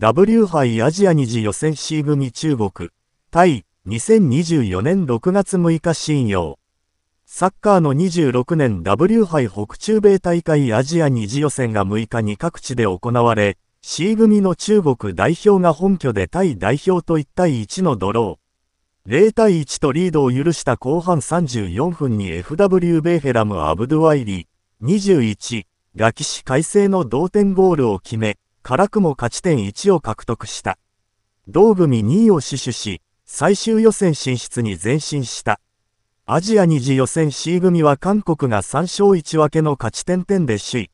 W 杯アジア2次予選 C 組中国、対2024年6月6日深夜。サッカーの26年 W 杯北中米大会アジア2次予選が6日に各地で行われ、C 組の中国代表が本拠で対代表と1対1のドロー。0対1とリードを許した後半34分に FW ベーヘラム・アブドゥワイリ、21、ガキ死改正の同点ゴールを決め、辛くも勝ち点1を獲得した。同組2位を死守し、最終予選進出に前進した。アジア2次予選 C 組は韓国が3勝1分けの勝ち点点で首位。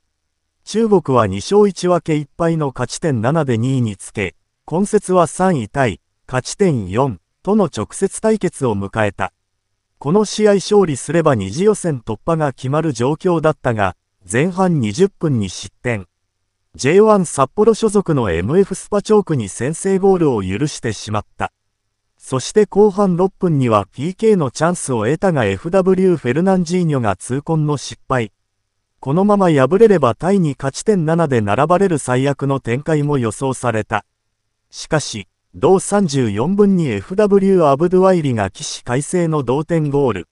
中国は2勝1分け1敗の勝ち点7で2位につけ、今節は3位対勝ち点4との直接対決を迎えた。この試合勝利すれば2次予選突破が決まる状況だったが、前半20分に失点。J1 札幌所属の MF スパチョークに先制ゴールを許してしまった。そして後半6分には PK のチャンスを得たが FW フェルナンジーニョが痛恨の失敗。このまま敗れればタイに勝ち点7で並ばれる最悪の展開も予想された。しかし、同34分に FW アブドゥワイリが起死回生の同点ゴール。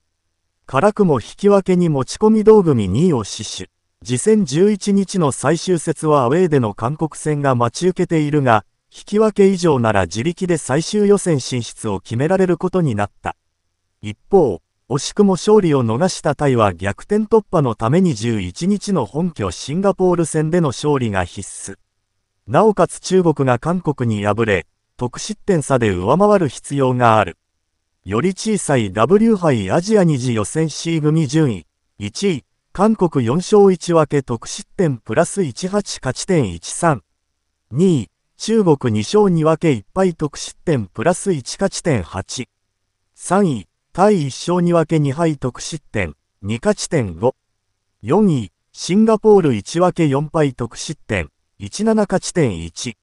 辛くも引き分けに持ち込み道組2位を死守。次戦11日の最終節はアウェーでの韓国戦が待ち受けているが、引き分け以上なら自力で最終予選進出を決められることになった。一方、惜しくも勝利を逃したタイは逆転突破のために11日の本拠シンガポール戦での勝利が必須。なおかつ中国が韓国に敗れ、得失点差で上回る必要がある。より小さい W 杯アジア2次予選 C 組順位、1位、韓国4勝1分け得失点プラス18勝ち点13。2位、中国2勝2分け1敗得失点プラス1勝ち点8。3位、タイ1勝2分け2敗得失点2勝ち点5。4位、シンガポール1分け4敗得失点17勝ち点1。